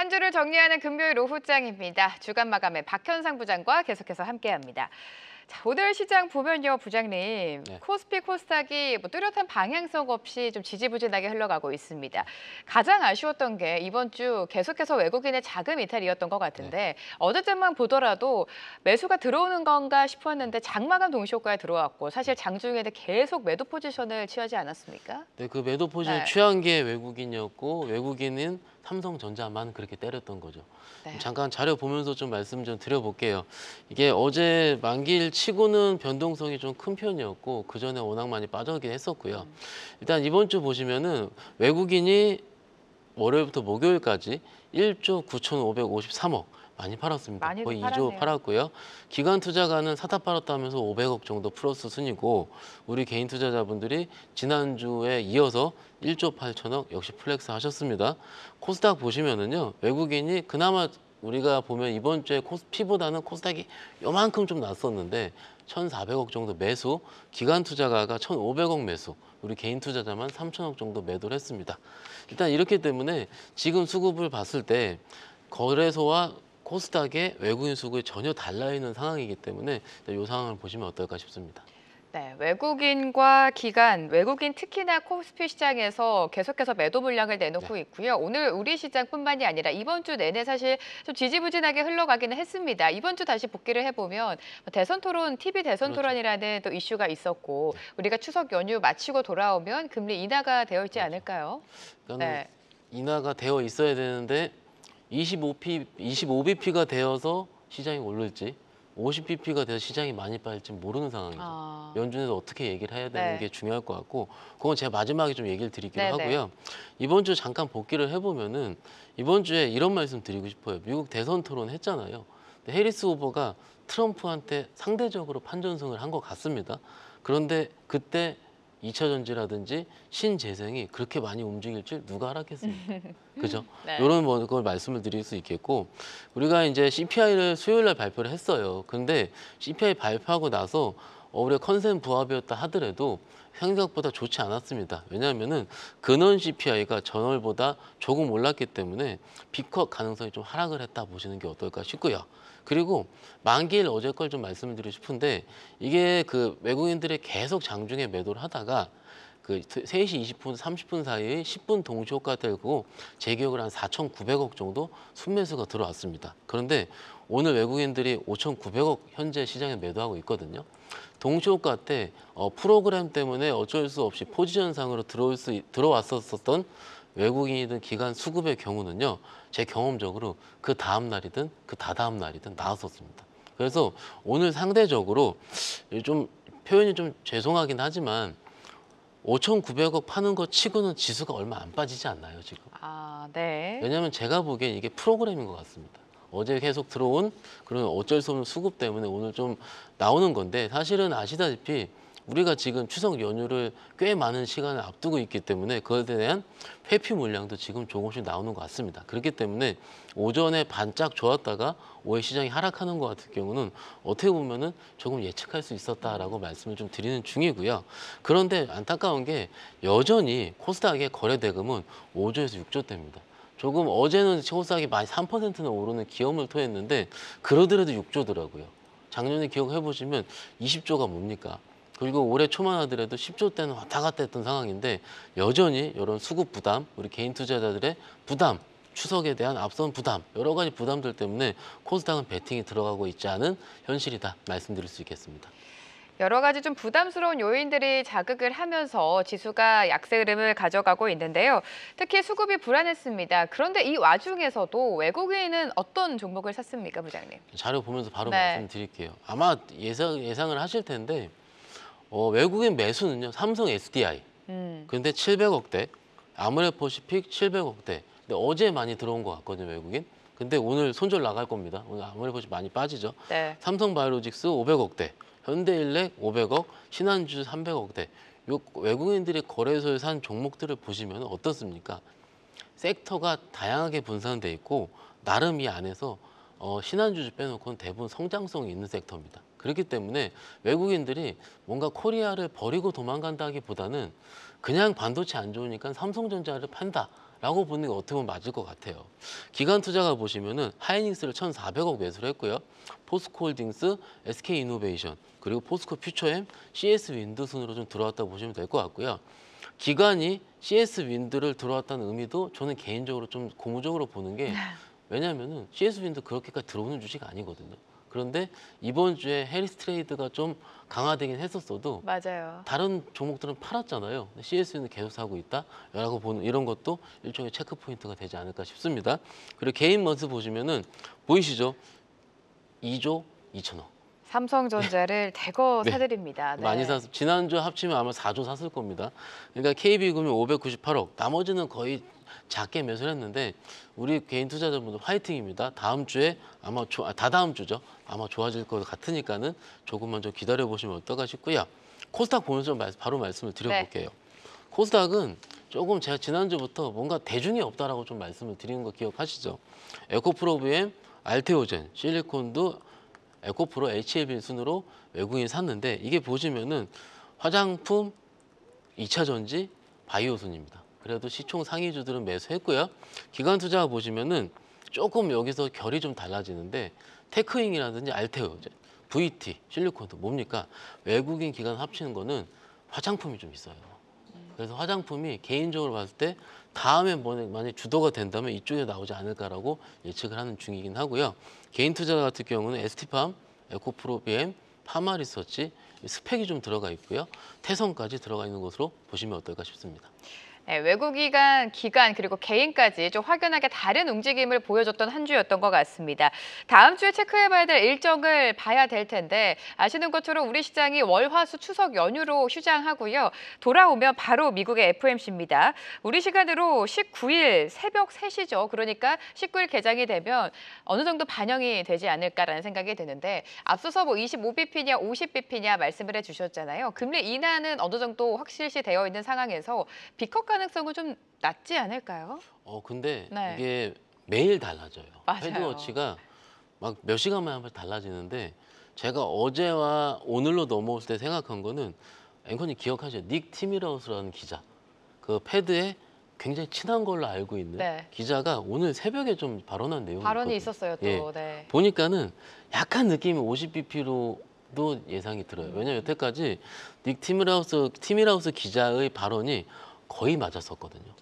한 주를 정리하는 금요일 오후장입니다. 주간 마감에 박현상 부장과 계속해서 함께합니다. 자, 오늘 시장 보면요, 부장님. 네. 코스피, 코스닥이 뭐 뚜렷한 방향성 없이 좀 지지부진하게 흘러가고 있습니다. 가장 아쉬웠던 게 이번 주 계속해서 외국인의 자금 이탈이었던 것 같은데 네. 어제만 보더라도 매수가 들어오는 건가 싶었는데 장마감 동시효과에 들어왔고 사실 네. 장중에는 계속 매도 포지션을 취하지 않았습니까? 네, 그 매도 포지션 네. 취한 게 외국인이었고 외국인은 삼성전자만 그렇게 때렸던 거죠. 네. 잠깐 자료 보면서 좀 말씀 좀 드려볼게요. 이게 어제 만기일 사실 치고는 변동성이 좀 큰 편이었고 그 전에 워낙 많이 빠져긴 했었고요. 일단 이번 주 보시면은 외국인이 월요일부터 목요일까지 1조 9,553억 많이 팔았습니다. 거의 2조 팔았고요 기관 투자가는 사다 팔았다 하면서 500억 정도 플러스 순이고 우리 개인 투자자분들이 지난주에 이어서 1조 8천억 역시 플렉스 하셨습니다. 코스닥 보시면은요. 외국인이 그나마 우리가 보면 이번 주에 코스피보다는 코스닥이 요만큼 좀 났었는데 1,400억 정도 매수, 기관 투자가가 1,500억 매수, 우리 개인 투자자만 3,000억 정도 매도를 했습니다. 일단 이렇기 때문에 지금 수급을 봤을 때 거래소와 코스닥의 외국인 수급이 전혀 달라 있는 상황이기 때문에 이 상황을 보시면 어떨까 싶습니다. 네, 외국인과 기간 외국인 특히나 코스피 시장에서 계속해서 매도 물량을 내놓고 네. 있고요. 오늘 우리 시장뿐만이 아니라 이번 주 내내 사실 좀 지지부진하게 흘러가기는 했습니다. 이번 주 다시 복귀를 해보면 뭐 대선 토론, TV 대선 그렇죠. 토론이라는 또 이슈가 있었고 네. 우리가 추석 연휴 마치고 돌아오면 금리 인하가 되어 있지 그렇죠. 않을까요? 네. 인하가 되어 있어야 되는데 25P, 25BP가 되어서 시장이 오를지 50pp가 돼서 시장이 많이 빠질지 모르는 상황이죠. 아. 연준에서 어떻게 얘기를 해야 되는 네. 게 중요할 것 같고 그건 제가 마지막에 좀 얘기를 드리기로 네네. 네. 하고요. 이번 주 잠깐 복귀를 해보면은 이번 주에 이런 말씀 드리고 싶어요. 미국 대선 토론 했잖아요. 해리스 후보가 트럼프한테 상대적으로 판전승을 한 것 같습니다. 그런데 그때 이차 전지라든지 신재생이 그렇게 많이 움직일 줄 누가 알았겠습니까? 그죠? 네. 이런 뭐 걸 말씀을 드릴 수 있겠고 우리가 이제 CPI를 수요일 날 발표를 했어요. 근데 CPI 발표하고 나서 올해 컨셉 부합이었다 하더라도 생각보다 좋지 않았습니다. 왜냐하면 근원 CPI가 전월보다 조금 올랐기 때문에 비컷 가능성이 좀 하락을 했다 보시는 게 어떨까 싶고요. 그리고 만기일 어제 걸 좀 말씀을 드리고 싶은데 이게 그 외국인들이 계속 장중에 매도를 하다가 그 3시 20분, 30분 사이에 10분 동시 효과 되고 제기억을한 4,900억 정도 순매수가 들어왔습니다. 그런데 오늘 외국인들이 5,900억 현재 시장에 매도하고 있거든요. 동시 효과 때 어, 프로그램 때문에 어쩔 수 없이 포지션상으로 들어올 수 들어왔었던 외국인이든 기관 수급의 경우는요. 제 경험적으로 그 다음 날이든 그 다다음 날이든 나왔었습니다. 그래서 오늘 상대적으로 좀 표현이 좀 죄송하긴 하지만 5,900억 파는 거 치고는 지수가 얼마 안 빠지지 않나요, 지금? 아, 네. 왜냐하면 제가 보기엔 이게 프로그램인 것 같습니다. 어제 계속 들어온 그런 어쩔 수 없는 수급 때문에 오늘 좀 나오는 건데 사실은 아시다시피 우리가 지금 추석 연휴를 꽤 많은 시간을 앞두고 있기 때문에 그에 것 대한 회피 물량도 지금 조금씩 나오는 것 같습니다. 그렇기 때문에 오전에 반짝 좋았다가 오해 시장이 하락하는 것 같은 경우는 어떻게 보면은 조금 예측할 수 있었다라고 말씀을 좀 드리는 중이고요. 그런데 안타까운 게 여전히 코스닥의 거래 대금은 5조에서 6조 대입니다. 조금 어제는 코스닥이 많이 3%는 오르는 기염을 토했는데 그러더라도 6조더라고요. 작년에 기억해 보시면 20조가 뭡니까? 그리고 올해 초만 하더라도 10조 대는 왔다 갔다 했던 상황인데 여전히 이런 수급 부담, 우리 개인 투자자들의 부담, 추석에 대한 앞선 부담, 여러 가지 부담들 때문에 코스닥은 베팅이 들어가고 있지 않은 현실이다 말씀드릴 수 있겠습니다. 여러 가지 좀 부담스러운 요인들이 자극을 하면서 지수가 약세 흐름을 가져가고 있는데요. 특히 수급이 불안했습니다. 그런데 이 와중에서도 외국인은 어떤 종목을 샀습니까, 부장님? 자료 보면서 바로 네. 말씀드릴게요. 아마 예상, 예상을 하실 텐데 어, 외국인 매수는요 삼성 SDI 음. 그런데 700억대 아모레퍼시픽 700억대 근데 어제 많이 들어온 것 같거든요 외국인 근데 오늘 손절 나갈 겁니다 오늘 아모레퍼시 많이 빠지죠 네. 삼성바이오로직스 500억대 현대일렉 500억 신한주 300억대 요 외국인들이 거래소에 산 종목들을 보시면 어떻습니까 섹터가 다양하게 분산돼 있고 나름 이 안에서 어, 신한주주 빼놓고는 대부분 성장성이 있는 섹터입니다. 그렇기 때문에 외국인들이 뭔가 코리아를 버리고 도망간다기보다는 그냥 반도체 안 좋으니까 삼성전자를 판다. 라고 보는 게 어떻게 보면 맞을 것 같아요. 기관 투자가 보시면은 하이닉스를 1,400억 매수를 했고요. 포스코홀딩스, SK이노베이션, 그리고 포스코 퓨처엠, CS 윈드 순으로 좀 들어왔다 보시면 될 것 같고요. 기관이 CS 윈드를 들어왔다는 의미도 저는 개인적으로 좀 고무적으로 보는 게왜냐하면 네. CS 윈드 그렇게까지 들어오는 주식 아니거든요. 그런데 이번 주에 해리스 트레이드가 좀 강화되긴 했었어도 맞아요. 다른 종목들은 팔았잖아요. CSU는 계속 사고 있다라고 보는 이런 것도 일종의 체크 포인트가 되지 않을까 싶습니다. 그리고 개인 먼스 보시면은 보이시죠? 2조 2천억. 삼성전자를 네. 대거 네. 사드립니다. 네. 많이 샀어. 지난주 합치면 아마 4조 샀을 겁니다. 그러니까 KB금이 598억, 나머지는 거의 작게 매수 했는데 우리 개인 투자자분들 화이팅입니다. 다음 주에 아마 조, 아, 다다음 주죠. 아마 좋아질 것 같으니까는 조금만 좀 기다려 보시면 어떨까 싶고요. 코스닥 보면서 바로 말씀을 드려볼게요. 네. 코스닥은 조금 제가 지난주부터 뭔가 대중이 없다라고 좀 말씀을 드리는 거 기억하시죠? 에코프로비엠, 알테오젠, 실리콘도 에코프로 HLB 순으로 외국인이 샀는데 이게 보시면은 화장품, 2차 전지, 바이오 순입니다. 그래도 시총 상위주들은 매수했고요. 기관 투자 보시면은 조금 여기서 결이 좀 달라지는데 테크잉이라든지 알테오, VT, 실리콘도 뭡니까? 외국인 기관 합치는 거는 화장품이 좀 있어요. 그래서 화장품이 개인적으로 봤을 때 다음에 만약 에 주도가 된다면 이쪽에 나오지 않을까라고 예측을 하는 중이긴 하고요. 개인 투자 같은 경우는 에스팜 에코프로비엠, 파마리서치, 스펙이 좀 들어가 있고요. 태성까지 들어가 있는 것으로 보시면 어떨까 싶습니다. 네, 외국기관, 기관 그리고 개인까지 좀 확연하게 다른 움직임을 보여줬던 한 주였던 것 같습니다. 다음 주에 체크해봐야 될 일정을 봐야 될 텐데 아시는 것처럼 우리 시장이 월화수 추석 연휴로 휴장하고요. 돌아오면 바로 미국의 FOMC입니다. 우리 시간으로 19일 새벽 3시죠. 그러니까 19일 개장이 되면 어느 정도 반영이 되지 않을까라는 생각이 드는데 앞서서 뭐 25bp냐 50bp냐 말씀을 해주셨잖아요. 금리 인하는 어느 정도 확실시 되어 있는 상황에서 비커 가능성은 좀 낮지 않을까요? 어 근데 네. 이게 매일 달라져요. 맞드워치가막 몇시간만한번 달라지는데 제가 어제와 오늘로 넘어올 때 생각한 거는 앵커님 기억하시죠? 닉 티미러스라는 기자. 그 패드에 굉장히 친한 걸로 알고 있는 네. 기자가 오늘 새벽에 좀 발언한 내용이 발언이 있었어요. 또. 예. 네. 보니까는 약간 느낌이 50bp로도 예상이 들어요. 왜냐면 여태까지 닉 티미라우스 티미라우스 기자의 발언이 거의 맞았었거든요.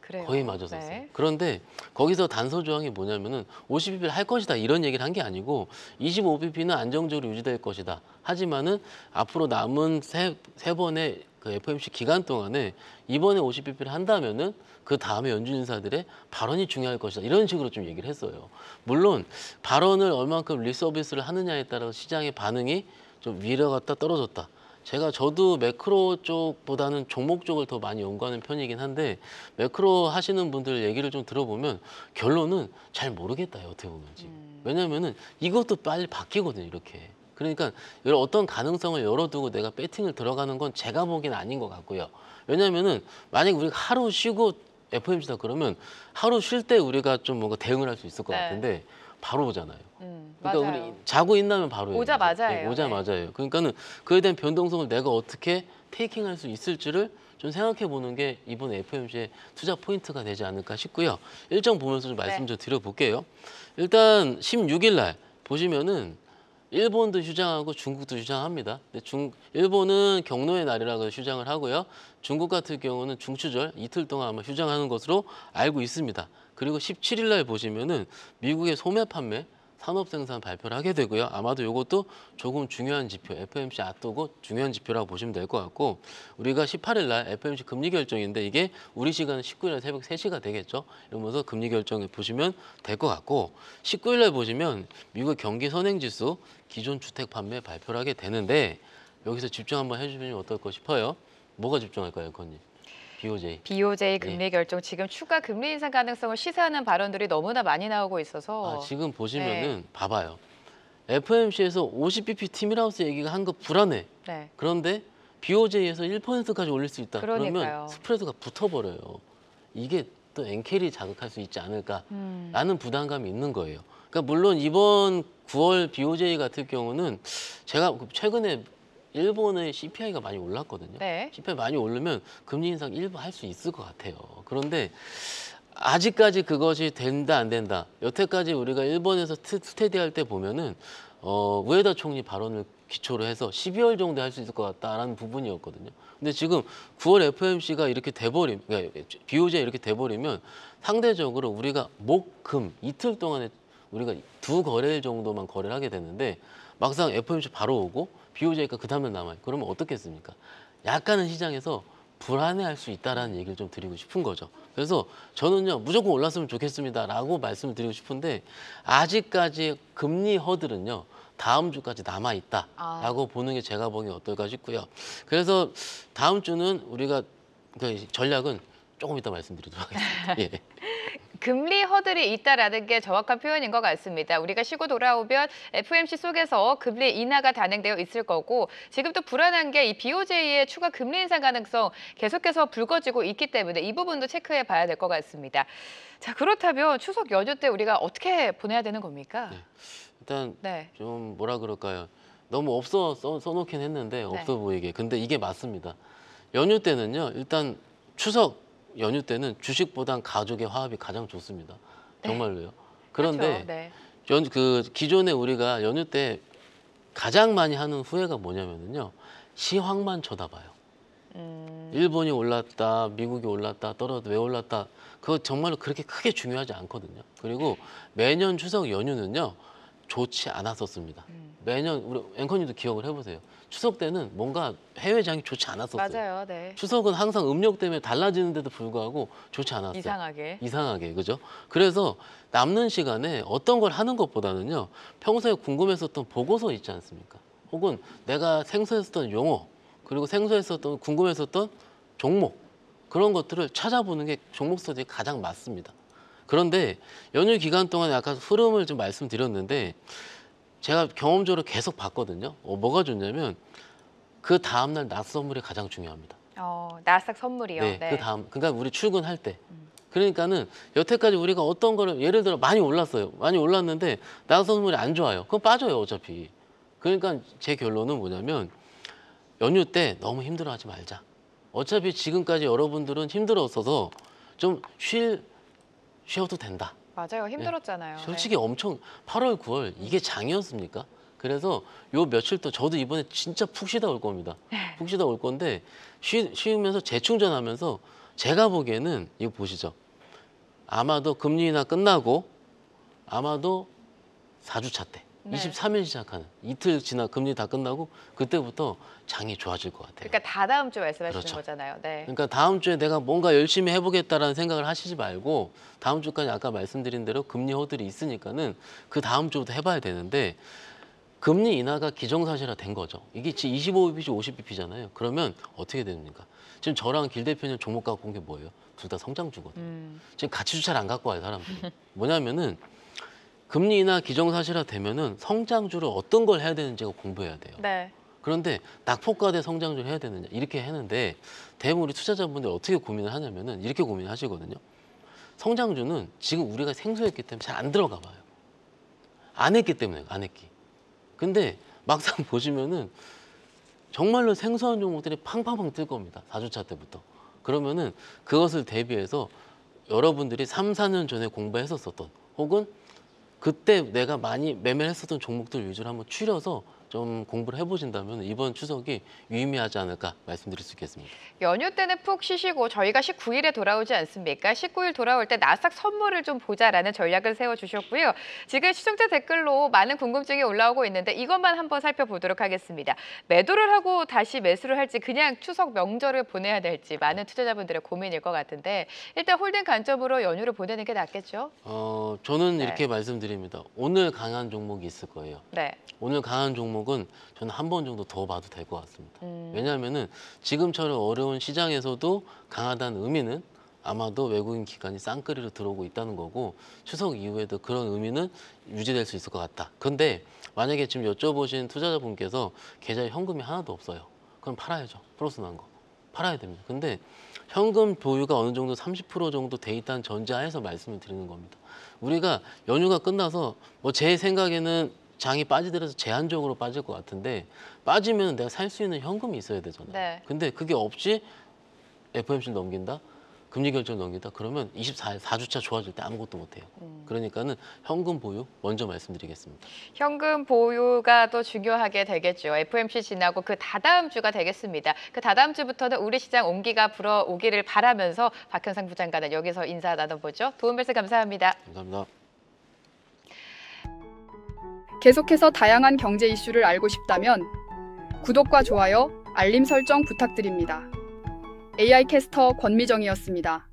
그래요. 거의 맞았었어요. 네. 그런데 거기서 단서 조항이 뭐냐면은 50bp 할 것이다 이런 얘기를 한 게 아니고 25bp는 안정적으로 유지될 것이다. 하지만은 앞으로 남은 세, 세 번의 그 FOMC 기간 동안에 이번에 50bp를 한다면은 그 다음에 연준 인사들의 발언이 중요할 것이다. 이런 식으로 좀 얘기를 했어요. 물론 발언을 얼만큼 리서비스를 하느냐에 따라서 시장의 반응이 좀 위로 갔다 떨어졌다. 제가 저도 매크로 쪽보다는 종목 쪽을 더 많이 연구하는 편이긴 한데 매크로 하시는 분들 얘기를 좀 들어보면 결론은 잘 모르겠다 어떻게 보면 지금 음. 왜냐면은 이것도 빨리 바뀌거든요 이렇게 그러니까 어떤 가능성을 열어두고 내가 배팅을 들어가는 건 제가 보기엔 아닌 것 같고요 왜냐면은 만약에 우리가 하루 쉬고 FOMC다 그러면 하루 쉴 때 우리가 좀 뭔가 대응을 할 수 있을 것 네. 같은데 바로 오잖아요. 음, 그러니까 맞아요. 우리 자고 있나면 바로 오자마자예요. 네, 오자마자예요. 네. 그러니까는 그에 대한 변동성을 내가 어떻게 테이킹할 수 있을지를 좀 생각해 보는 게 이번 FOMC의 투자 포인트가 되지 않을까 싶고요. 일정 보면서 좀 말씀 네. 좀 드려볼게요. 일단 16일 날 보시면은 일본도 휴장하고 중국도 휴장합니다. 근데 중, 일본은 경로의 날이라고 휴장을 하고요. 중국 같은 경우는 중추절 이틀 동안 아마 휴장하는 것으로 알고 있습니다. 그리고 17일 날 보시면은 미국의 소매 판매 산업생산 발표를 하게 되고요. 아마도 이것도 조금 중요한 지표, FMC 앞두고 중요한 지표라고 보시면 될 것 같고 우리가 18일 날 FMC 금리 결정인데 이게 우리 시간 은 19일 날 새벽 3시가 되겠죠. 이러면서 금리 결정을 보시면 될 것 같고 19일 날 보시면 미국 경기 선행지수 기존 주택 판매 발표를 하게 되는데 여기서 집중 한번 해주시면 어떨까 싶어요. 뭐가 집중할까요, 건님? BOJ. BOJ 네. 금리 예. 결정 지금 추가 금리 인상 가능성을 시사하는 발언들이 너무나 많이 나오고 있어서 아, 지금 보시면은 네. 봐봐요. FMC에서 50bp 팀이라우스 얘기가 한 거 불안해. 네. 그런데 BOJ에서 1%까지 올릴 수 있다. 그러니까요. 그러면 스프레드가 붙어버려요. 이게 또 엔켈이 자극할 수 있지 않을까라는 음. 부담감이 있는 거예요. 그러니까 물론 이번 9월 BOJ 같은 경우는 제가 최근에 일본의 CPI가 많이 올랐거든요. 네. CPI 많이 오르면 금리 인상 일부 할 수 있을 것 같아요. 그런데 아직까지 그것이 된다 안 된다. 여태까지 우리가 일본에서 스테디할 때 보면은 어, 우에다 총리 발언을 기초로 해서 12월 정도 할 수 있을 것 같다라는 부분이었거든요. 근데 지금 9월 FOMC가 이렇게 돼버리면, 그러니까 BOJ 이렇게 돼버리면 상대적으로 우리가 목, 금 이틀 동안에 우리가 두 거래일 정도만 거래를 하게 되는데 막상 FOMC 바로 오고 BOJ가 그다음에 남아요. 그러면 어떻겠습니까? 약간은 시장에서 불안해할 수 있다라는 얘기를 좀 드리고 싶은 거죠. 그래서 저는요 무조건 올랐으면 좋겠습니다라고 말씀드리고 을 싶은데 아직까지 금리 허들은요 다음 주까지 남아 있다라고 아. 보는 게 제가 보기엔 어떨까 싶고요. 그래서 다음 주는 우리가 그 전략은 조금 이따 말씀드리도록 하겠습니다. 예. 금리 허들이 있다라는 게 정확한 표현인 것 같습니다. 우리가 쉬고 돌아오면 FMC 속에서 금리 인하가 단행되어 있을 거고 지금 또 불안한 게 이 BOJ의 추가 금리 인상 가능성 계속해서 불거지고 있기 때문에 이 부분도 체크해 봐야 될 것 같습니다. 자 그렇다면 추석 연휴 때 우리가 어떻게 보내야 되는 겁니까? 네. 일단 네. 좀 뭐라 그럴까요? 너무 없어 써, 써놓긴 했는데 네. 없어 네. 보이게. 근데 이게 맞습니다. 연휴 때는요. 일단 추석 연휴 때는 주식보단 가족의 화합이 가장 좋습니다. 네. 정말로요. 그런데 그렇죠. 네. 연, 그 기존에 우리가 연휴 때 가장 많이 하는 후회가 뭐냐면요. 시황만 쳐다봐요. 음... 일본이 올랐다, 미국이 올랐다, 떨어졌왜 올랐다. 그거 정말로 그렇게 크게 중요하지 않거든요. 그리고 매년 추석 연휴는요. 좋지 않았었습니다. 음... 매년 우리 앵커님도 기억을 해보세요. 추석 때는 뭔가 해외장이 좋지 않았었어요. 맞아요. 네. 추석은 항상 음력 때문에 달라지는데도 불구하고 좋지 않았어요. 이상하게. 이상하게, 그죠? 그래서 남는 시간에 어떤 걸 하는 것보다는요, 평소에 궁금했었던 보고서 있지 않습니까? 혹은 내가 생소했었던 용어, 그리고 생소했었던, 궁금했었던 종목, 그런 것들을 찾아보는 게 종목 스터디 가장 맞습니다. 그런데 연휴 기간 동안 약간 흐름을 좀 말씀드렸는데 제가 경험적으로 계속 봤거든요. 어, 뭐가 좋냐면 그 다음 날낯 선물이 가장 중요합니다. 어, 나삭 선물이요. 네, 네. 그 다음 그러니까 우리 출근할 때. 음. 그러니까는 여태까지 우리가 어떤 거를 예를 들어 많이 올랐어요. 많이 올랐는데 낮 선물이 안 좋아요. 그럼 빠져요 어차피. 그러니까 제 결론은 뭐냐면 연휴 때 너무 힘들어하지 말자. 어차피 지금까지 여러분들은 힘들어서좀쉴 쉬어도 된다. 맞아요. 예. 힘들었잖아요. 네. 솔직히 엄청 8월, 9월 이게 장이었습니까? 그래서 요 며칠 또 저도 이번에 진짜 푹 쉬다 올 겁니다. 네. 푹 쉬다 올 건데 쉬, 쉬면서 재충전하면서 제가 보기에는 이거 보시죠. 아마도 금리 나 끝나고 아마도 4주차 때 네. 23일 시작하는 이틀 지나 금리 다 끝나고 그때부터 장이 좋아질 것 같아요. 그러니까 다 다음 주 말씀하시는 그렇죠. 거잖아요. 네. 그러니까 다음 주에 내가 뭔가 열심히 해보겠다라는 생각을 하시지 말고 다음 주까지 아까 말씀드린 대로 금리 허들이 있으니까는 그 다음 주부터 해봐야 되는데 금리 인하가 기정사실화 된 거죠. 이게 지금 25bp, 50bp잖아요. 그러면 어떻게 됩니까? 지금 저랑 길 대표님 종목 갖고 온게 뭐예요? 둘 다 성장주거든요. 음. 지금 가치주차를 안 갖고 와요, 사람들이. 뭐냐면은 금리 나 기정사실화 되면은 성장주를 어떤 걸 해야 되는지가 공부해야 돼요. 네. 그런데 낙폭과대 성장주를 해야 되느냐 이렇게 했는데 대부분 우리 투자자분들 어떻게 고민을 하냐면은 이렇게 고민을 하시거든요. 성장주는 지금 우리가 생소했기 때문에 잘 안 들어가 봐요. 안 했기 때문에 안 했기. 근데 막상 보시면은 정말로 생소한 종목들이 팡팡팡 뜰 겁니다. 4주차 때부터. 그러면은 그것을 대비해서 여러분들이 3, 4년 전에 공부했었던 혹은 그때 내가 많이 매매를 했었던 종목들 위주로 한번 추려서 좀 공부를 해보신다면 이번 추석이 유의미하지 않을까 말씀드릴 수 있겠습니다. 연휴 때는 푹 쉬시고 저희가 19일에 돌아오지 않습니까? 19일 돌아올 때 나삭 선물을 좀 보자라는 전략을 세워주셨고요. 지금 시청자 댓글로 많은 궁금증이 올라오고 있는데 이것만 한번 살펴보도록 하겠습니다. 매도를 하고 다시 매수를 할지 그냥 추석 명절을 보내야 될지 많은 투자자분들의 고민일 것 같은데 일단 홀딩 관점으로 연휴를 보내는 게 낫겠죠? 어, 저는 네. 이렇게 네. 말씀드립니다. 오늘 강한 종목이 있을 거예요. 네. 오늘 강한 종목 종목은 저는 한 번 정도 더 봐도 될 것 같습니다. 음. 왜냐하면 지금처럼 어려운 시장에서도 강하다는 의미는 아마도 외국인 기관이 쌍끌이로 들어오고 있다는 거고 추석 이후에도 그런 의미는 유지될 수 있을 것 같다. 근데 만약에 지금 여쭤보신 투자자분께서 계좌에 현금이 하나도 없어요. 그럼 팔아야죠. 플러스 난 거. 팔아야 됩니다. 근데 현금 보유가 어느 정도 30% 정도 돼 있다는 전제하에서 말씀을 드리는 겁니다. 우리가 연휴가 끝나서 뭐 제 생각에는 장이 빠지더라도 제한적으로 빠질 것 같은데 빠지면 내가 살 수 있는 현금이 있어야 되잖아요. 네. 근데 그게 없이 FOMC를 넘긴다? 금리 결정 넘긴다? 그러면 24, 4주차 좋아질 때 아무것도 못해요. 음. 그러니까는 현금 보유 먼저 말씀드리겠습니다. 현금 보유가 또 중요하게 되겠죠. FOMC 지나고 그 다다음 주가 되겠습니다. 그 다다음 주부터는 우리 시장 온기가 불어오기를 바라면서 박현상 부장과는 여기서 인사 나눠보죠. 도움 말씀 감사합니다. 감사합니다. 계속해서 다양한 경제 이슈를 알고 싶다면 구독과 좋아요, 알림 설정 부탁드립니다. AI 캐스터 권미정이었습니다.